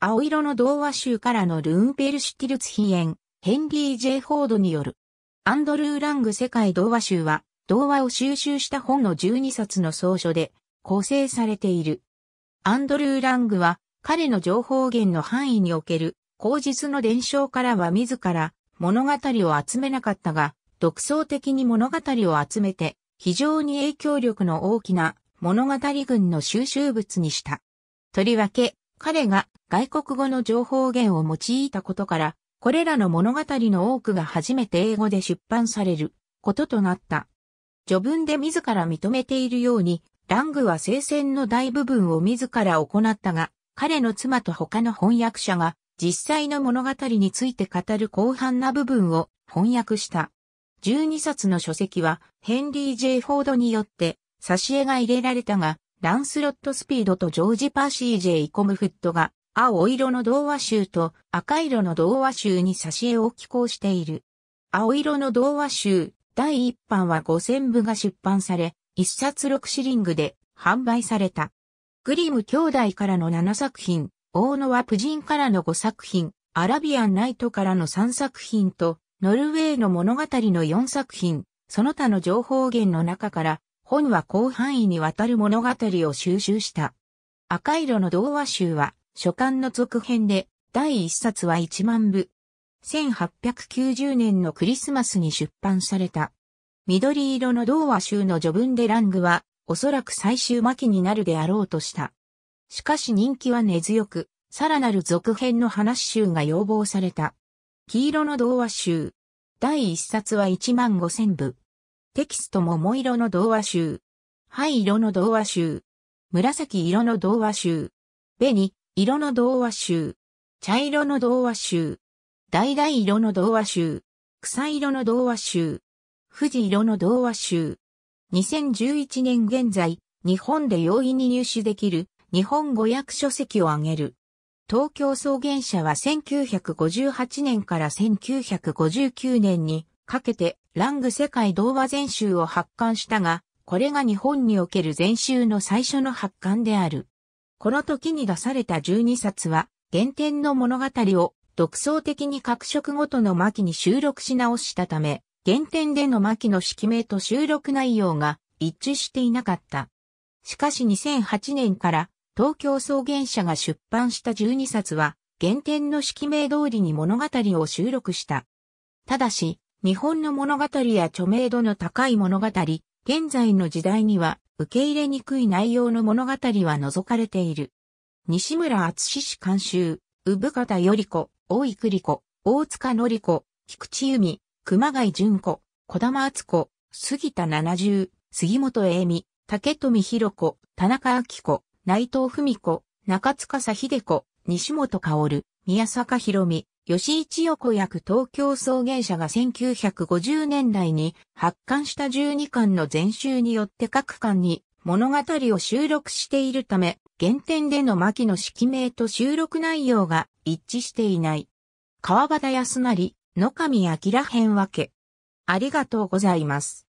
青色の童話集からのルーンペルシティルツヒエン、ヘンリー・ジェイ・フォードによる。アンドルー・ラング世界童話集は、童話を収集した本の12冊の総書で構成されている。アンドルー・ラングは、彼の情報源の範囲における、口実の伝承からは自ら物語を集めなかったが、独創的に物語を集めて、非常に影響力の大きな物語群の収集物にした。とりわけ、彼が外国語の情報源を用いたことから、これらの物語の多くが初めて英語で出版されることとなった。序文で自ら認めているように、ラングは聖戦の大部分を自ら行ったが、彼の妻と他の翻訳者が実際の物語について語る広範な部分を翻訳した。12冊の書籍はヘンリー・ジェイフォードによって挿絵が入れられたが、ランスロット・スピードとジョージ・パーシー・ジェイ・コムフットが青色の童話集と赤色の童話集に挿絵を寄稿している。青色の童話集第1版は5000部が出版され、1冊6シリングで販売された。グリム兄弟からの7作品、大野はプジンからの5作品、アラビアンナイトからの3作品と、ノルウェーの物語の4作品、その他の情報源の中から、本は広範囲にわたる物語を収集した。赤色の童話集は、書簡の続編で、第一冊は1万部。1890年のクリスマスに出版された。緑色の童話集の序文でラングは、おそらく最終巻期になるであろうとした。しかし人気は根強く、さらなる続編の話集が要望された。黄色の童話集。第一冊は1万5千部。テキスト桃色の童話集。灰色の童話集。紫色の童話集。紅、色の童話集。茶色の童話集。橙色の童話集。草色の童話集。富士色の童話集。2011年現在、日本で容易に入手できる日本語訳書籍を挙げる。東京草原社は1958年から1959年にかけてラング世界童話全集を発刊したが、これが日本における全集の最初の発刊である。この時に出された12冊は、原点の物語を独創的に各色ごとの巻に収録し直したため、原点での巻の式名と収録内容が一致していなかった。しかし2008年から東京草原社が出版した12冊は、原点の式名通りに物語を収録した。ただし、日本の物語や著名度の高い物語、現在の時代には受け入れにくい内容の物語は除かれている。西村厚氏監修、産方より子、大井栗子、大塚のり子、菊池由美、熊谷淳子、小玉厚子、杉田七十、杉本栄美、竹富広子、田中明子、内藤文子、中塚秀子、西本薫、宮坂博美、吉一横役東京創迎社が1950年代に発刊した12巻の全集によって各巻に物語を収録しているため、原点での牧の式名と収録内容が一致していない。川端康成、野上明編分け。ありがとうございます。